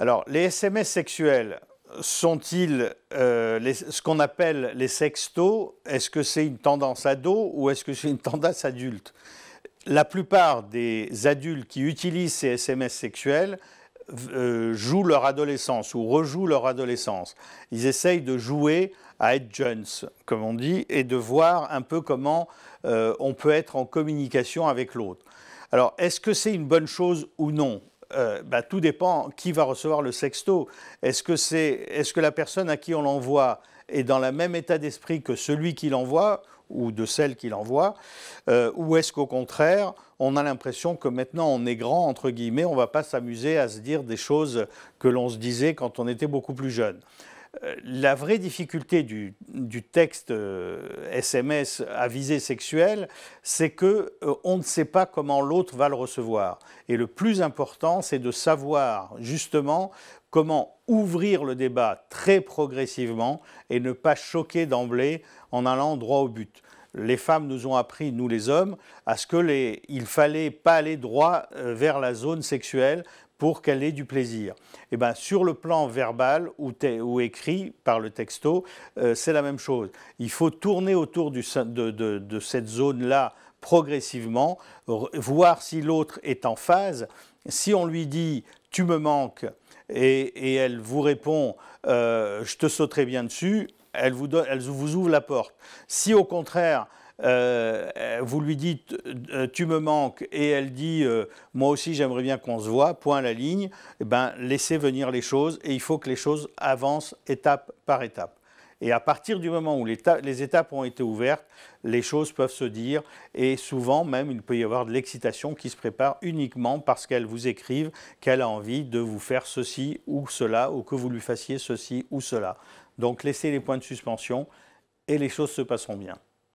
Alors, les SMS sexuels sont-ils euh, ce qu'on appelle les sextos Est-ce que c'est une tendance ado ou est-ce que c'est une tendance adulte La plupart des adultes qui utilisent ces SMS sexuels euh, jouent leur adolescence ou rejouent leur adolescence. Ils essayent de jouer à être jeunes, comme on dit, et de voir un peu comment euh, on peut être en communication avec l'autre. Alors, est-ce que c'est une bonne chose ou non euh, bah, Tout dépend qui va recevoir le sexto. Est-ce que, que la personne à qui on l'envoie est dans le même état d'esprit que celui qui l'envoie ou de celles qu'il envoie, euh, ou est-ce qu'au contraire, on a l'impression que maintenant on est grand, entre guillemets, on ne va pas s'amuser à se dire des choses que l'on se disait quand on était beaucoup plus jeune euh, la vraie difficulté du, du texte SMS euh, à visée sexuelle, c'est que euh, on ne sait pas comment l'autre va le recevoir. Et le plus important, c'est de savoir justement comment ouvrir le débat très progressivement et ne pas choquer d'emblée en allant droit au but les femmes nous ont appris, nous les hommes, à ce que les, il fallait pas aller droit euh, vers la zone sexuelle, pour qu'elle ait du plaisir. Et eh ben, sur le plan verbal ou, écrit par le texto, euh, c'est la même chose. Il faut tourner autour de, cette zone-là progressivement, voir si l'autre est en phase. Si on lui dit tu me manques et, elle vous répond euh, je te sauterai bien dessus, elle vous ouvre la porte. Si au contraire euh, euh, vous lui dites euh, tu me manques et elle dit moi aussi j'aimerais bien qu'on se voit, point la ligne, eh ben, laissez venir les choses et il faut que les choses avancent étape par étape. Et à partir du moment où les, les étapes ont été ouvertes, les choses peuvent se dire et souvent même il peut y avoir de l'excitation qui se prépare uniquement parce qu'elle vous écrive qu'elle a envie de vous faire ceci ou cela ou que vous lui fassiez ceci ou cela. Donc laissez les points de suspension et les choses se passeront bien.